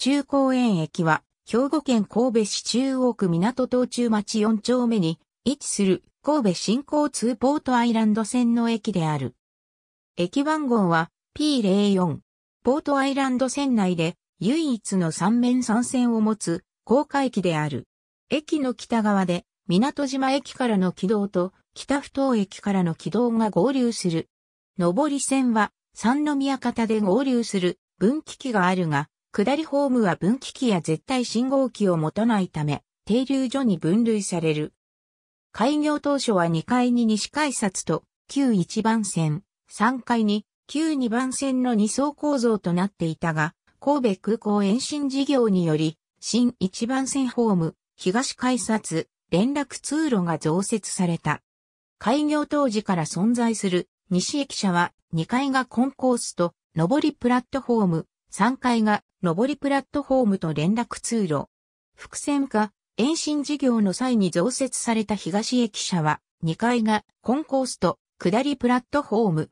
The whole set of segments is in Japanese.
中高園駅は、兵庫県神戸市中央区港東中町4丁目に位置する神戸新交通ポートアイランド線の駅である。駅番号は P04。ポートアイランド線内で唯一の三面三線を持つ高架駅である。駅の北側で港島駅からの軌道と北不頭駅からの軌道が合流する。上り線は三宮方で合流する分岐器があるが、下りホームは分岐器や絶対信号機を持たないため、停留所に分類される。開業当初は2階に西改札と旧1番線、3階に旧2番線の2層構造となっていたが、神戸空港延伸事業により、新1番線ホーム、東改札、連絡通路が増設された。開業当時から存在する西駅舎は2階がコンコースと上りプラットフォーム、3階が上りプラットフォームと連絡通路。伏線化、延伸事業の際に増設された東駅舎は、2階がコンコースと下りプラットフォーム。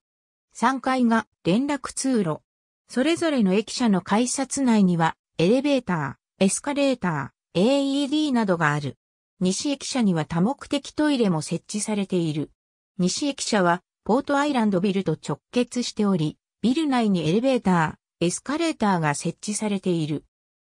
3階が連絡通路。それぞれの駅舎の改札内には、エレベーター、エスカレーター、AED などがある。西駅舎には多目的トイレも設置されている。西駅舎は、ポートアイランドビルと直結しており、ビル内にエレベーター、エスカレーターが設置されている。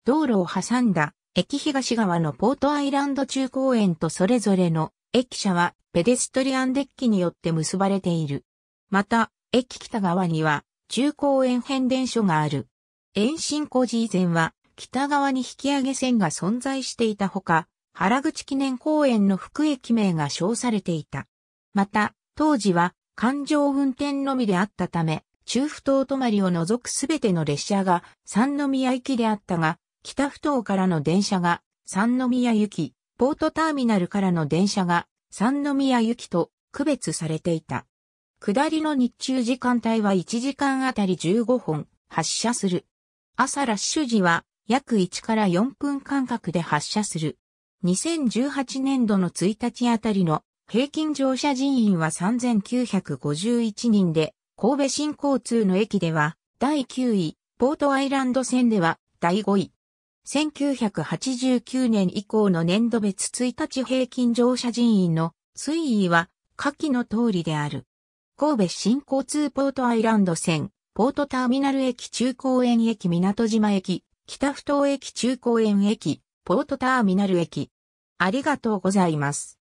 道路を挟んだ駅東側のポートアイランド中公園とそれぞれの駅舎はペデストリアンデッキによって結ばれている。また、駅北側には中公園変電所がある。延伸工事以前は北側に引き上げ線が存在していたほか、原口記念公園の副駅名が称されていた。また、当時は環状運転のみであったため、中不島泊まりを除くすべての列車が三宮行きであったが、北不頭からの電車が三宮行き、ポートターミナルからの電車が三宮行きと区別されていた。下りの日中時間帯は1時間あたり15本発車する。朝ラッシュ時は約1から4分間隔で発車する。2018年度の1日あたりの平均乗車人員は3951人で、神戸新交通の駅では、第9位、ポートアイランド線では、第5位。1989年以降の年度別1日平均乗車人員の推移は、下記の通りである。神戸新交通ポートアイランド線、ポートターミナル駅中公園駅港島駅、北不頭駅中公園駅、ポートターミナル駅。ありがとうございます。